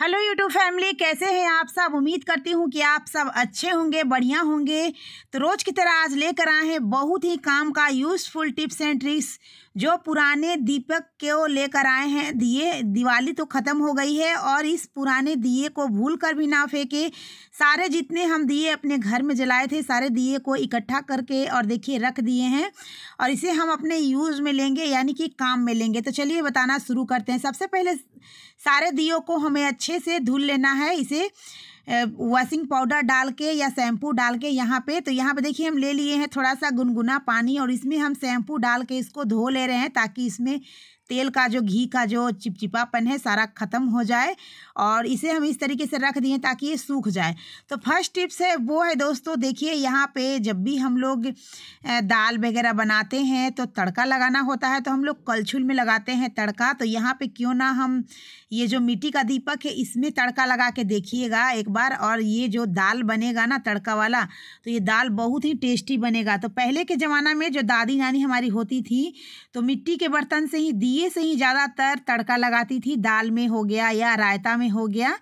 hello YouTube family कैसे हैं आप सब उम्मीद करती हूँ कि आप सब अच्छे होंगे बढ़िया होंगे तो रोज़ की तरह आज लेकर आए हैं बहुत ही काम का यूज़फुल टिप्स एंड ट्रिक्स जो पुराने दीपक वो लेकर आए हैं दिए दिवाली तो ख़त्म हो गई है और इस पुराने दिए को भूल कर भी ना फेंके सारे जितने हम दिए अपने घर में जलाए थे सारे दिए को इकट्ठा करके और देखिए रख दिए हैं और इसे हम अपने यूज़ में लेंगे यानी कि काम में लेंगे तो चलिए बताना शुरू करते हैं सबसे पहले सारे दियों को हमें अच्छे से धुल लेना है इसे वॉशिंग पाउडर डाल के या शैम्पू डाल के यहाँ पे तो यहाँ पे देखिए हम ले लिए हैं थोड़ा सा गुनगुना पानी और इसमें हम शैम्पू डाल के इसको धो ले रहे हैं ताकि इसमें तेल का जो घी का जो चिपचिपापन है सारा ख़त्म हो जाए और इसे हम इस तरीके से रख दिए ताकि ये सूख जाए तो फर्स्ट टिप्स है वो है दोस्तों देखिए यहाँ पे जब भी हम लोग दाल वगैरह बनाते हैं तो तड़का लगाना होता है तो हम लोग कलछुल में लगाते हैं तड़का तो यहाँ पे क्यों ना हम ये जो मिट्टी का दीपक है इसमें तड़का लगा के देखिएगा एक बार और ये जो दाल बनेगा ना तड़का वाला तो ये दाल बहुत ही टेस्टी बनेगा तो पहले के ज़माना में जो दादी नानी हमारी होती थी तो मिट्टी के बर्तन से ही दिए घी से ही ज़्यादातर तड़का लगाती थी दाल में हो गया या रायता में हो गया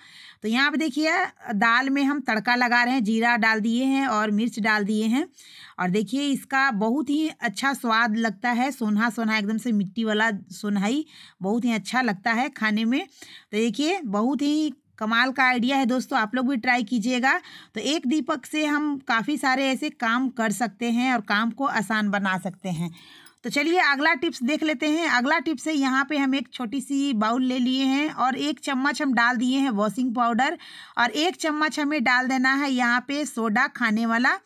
तो यहाँ पे देखिए दाल में हम तड़का लगा रहे हैं जीरा डाल दिए हैं और मिर्च डाल दिए हैं और देखिए इसका बहुत ही अच्छा स्वाद लगता है सोना सोना एकदम से मिट्टी वाला सोनाई बहुत ही अच्छा लगता है खाने में तो देखिए बहुत ही कमाल का आइडिया है दोस्तों आप लोग भी ट्राई कीजिएगा तो एक दीपक से हम काफ़ी सारे ऐसे काम कर सकते हैं और काम को आसान बना सकते हैं तो चलिए अगला टिप्स देख लेते हैं अगला टिप्स है यहाँ पे हम एक छोटी सी बाउल ले लिए हैं और एक चम्मच हम डाल दिए हैं वॉशिंग पाउडर और एक चम्मच हमें डाल देना है यहाँ पे सोडा खाने वाला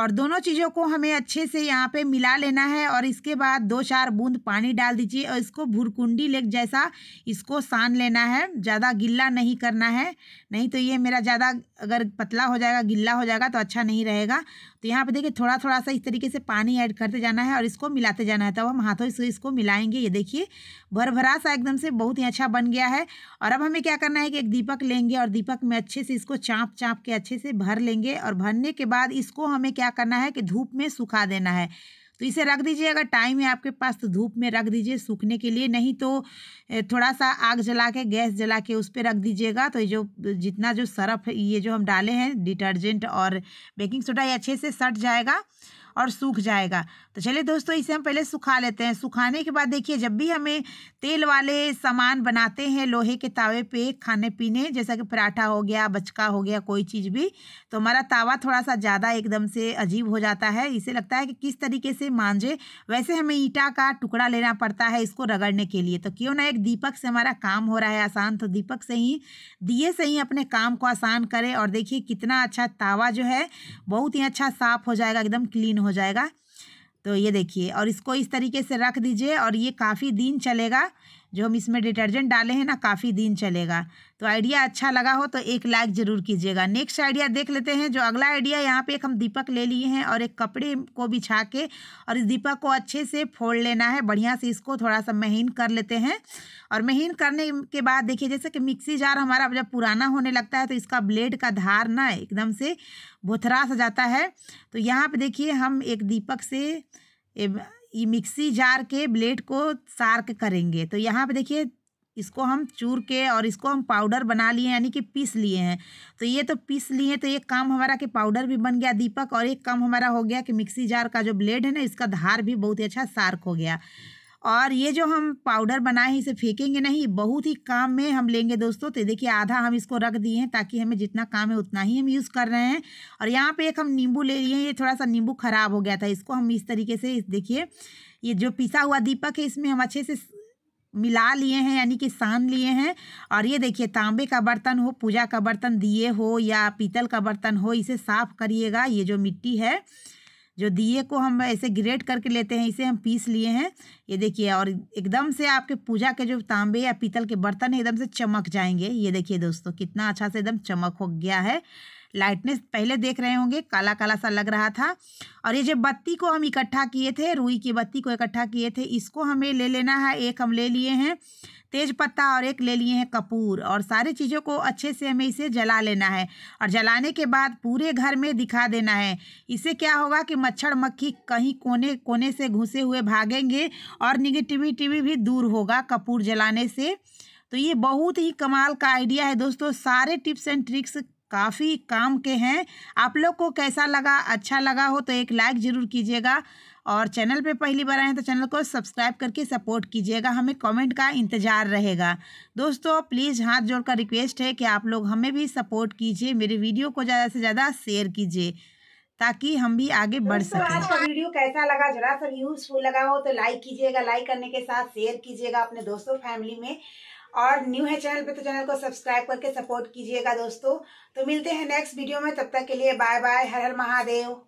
और दोनों चीज़ों को हमें अच्छे से यहाँ पे मिला लेना है और इसके बाद दो चार बूंद पानी डाल दीजिए और इसको भुरकुंडी लेक जैसा इसको सान लेना है ज़्यादा गिल्ला नहीं करना है नहीं तो ये मेरा ज़्यादा अगर पतला हो जाएगा गिल्ला हो जाएगा तो अच्छा नहीं रहेगा तो यहाँ पे देखिए थोड़ा थोड़ा सा इस तरीके से पानी ऐड करते जाना है और इसको मिलाते जाना है तब तो हम हाथों से इसको मिलाएंगे ये देखिए भर भरा सा एकदम से बहुत ही अच्छा बन गया है और अब हमें क्या करना है कि एक दीपक लेंगे और दीपक में अच्छे से इसको चाँप चाँप के अच्छे से भर लेंगे और भरने के बाद इसको हमें क्या करना है कि धूप में सुखा देना है तो इसे रख दीजिए अगर टाइम है आपके पास तो धूप में रख दीजिए सूखने के लिए नहीं तो थोड़ा सा आग जला के गैस जला के उस पर रख दीजिएगा तो ये जो जितना जो सरफ ये जो हम डाले हैं डिटर्जेंट और बेकिंग सोडा ये अच्छे से सट जाएगा और सूख जाएगा तो चलिए दोस्तों इसे हम पहले सुखा लेते हैं सुखाने के बाद देखिए जब भी हमें तेल वाले सामान बनाते हैं लोहे के तावे पे खाने पीने जैसा कि पराठा हो गया बचका हो गया कोई चीज़ भी तो हमारा तावा थोड़ा सा ज़्यादा एकदम से अजीब हो जाता है इसे लगता है कि किस तरीके से मांझे वैसे हमें ईटा का टुकड़ा लेना पड़ता है इसको रगड़ने के लिए तो क्यों ना एक दीपक से हमारा काम हो रहा है आसान तो दीपक से ही दिए से ही अपने काम को आसान करें और देखिए कितना अच्छा तावा जो है बहुत ही अच्छा साफ़ हो जाएगा एकदम क्लीन हो जाएगा तो ये देखिए और इसको इस तरीके से रख दीजिए और ये काफ़ी दिन चलेगा जो हम इसमें डिटर्जेंट डाले हैं ना काफ़ी दिन चलेगा तो आइडिया अच्छा लगा हो तो एक लाइक ज़रूर कीजिएगा नेक्स्ट आइडिया देख लेते हैं जो अगला आइडिया यहाँ पे एक हम दीपक ले लिए हैं और एक कपड़े को बिछा के और इस दीपक को अच्छे से फोड़ लेना है बढ़िया से इसको थोड़ा सा महीन कर लेते हैं और महीन करने के बाद देखिए जैसे कि मिक्सी जार हमारा जब पुराना होने लगता है तो इसका ब्लेड का धार ना एकदम से भुथरा सा जाता है तो यहाँ पर देखिए हम एक दीपक से मिक्सी जार के ब्लेड को सार्क करेंगे तो यहाँ पे देखिए इसको हम चूर के और इसको हम पाउडर बना लिए यानी कि पीस लिए हैं तो ये तो पीस लिए तो एक काम हमारा कि पाउडर भी बन गया दीपक और एक काम हमारा हो गया कि मिक्सी जार का जो ब्लेड है ना इसका धार भी बहुत ही अच्छा सार्क हो गया और ये जो हम पाउडर बनाए हैं इसे फेंकेंगे नहीं बहुत ही काम में हम लेंगे दोस्तों तो देखिए आधा हम इसको रख दिए हैं ताकि हमें जितना काम है उतना ही हम यूज़ कर रहे हैं और यहाँ पे एक हम नींबू ले लिए हैं ये थोड़ा सा नींबू ख़राब हो गया था इसको हम इस तरीके से देखिए ये जो पिसा हुआ दीपक है इसमें हम अच्छे से मिला लिए हैं यानी कि सान लिए हैं और ये देखिए तांबे का बर्तन हो पूजा का बर्तन दिए हो या पीतल का बर्तन हो इसे साफ़ करिएगा ये जो मिट्टी है जो दिए को हम ऐसे ग्रेट करके लेते हैं इसे हम पीस लिए हैं ये देखिए और एकदम से आपके पूजा के जो तांबे या पीतल के बर्तन एकदम से चमक जाएंगे ये देखिए दोस्तों कितना अच्छा से एकदम चमक हो गया है लाइटनेस पहले देख रहे होंगे काला काला सा लग रहा था और ये जो बत्ती को हम इकट्ठा किए थे रुई की बत्ती को इकट्ठा किए थे इसको हमें ले लेना है एक हम ले लिए हैं तेज पत्ता और एक ले लिए हैं कपूर और सारे चीज़ों को अच्छे से हमें इसे जला लेना है और जलाने के बाद पूरे घर में दिखा देना है इससे क्या होगा कि मच्छर मक्खी कहीं कोने कोने से घुसे हुए भागेंगे और निगेटिविटी भी दूर होगा कपूर जलाने से तो ये बहुत ही कमाल का आइडिया है दोस्तों सारे टिप्स एंड ट्रिक्स काफ़ी काम के हैं आप लोग को कैसा लगा अच्छा लगा हो तो एक लाइक ज़रूर कीजिएगा और चैनल पे पहली बार आए हैं तो चैनल को सब्सक्राइब करके सपोर्ट कीजिएगा हमें कमेंट का इंतज़ार रहेगा दोस्तों प्लीज़ हाथ जोड़कर रिक्वेस्ट है कि आप लोग हमें भी सपोर्ट कीजिए मेरे वीडियो को ज़्यादा से ज़्यादा शेयर कीजिए ताकि हम भी आगे बढ़ सकें आज का वीडियो कैसा लगा जरा सा यूजफुल लगा हो तो लाइक कीजिएगा लाइक करने के साथ शेयर कीजिएगा अपने दोस्तों फैमिली में और न्यू है चैनल पे तो चैनल को सब्सक्राइब करके सपोर्ट कीजिएगा दोस्तों तो मिलते हैं नेक्स्ट वीडियो में तब तक के लिए बाय बाय हर हर महादेव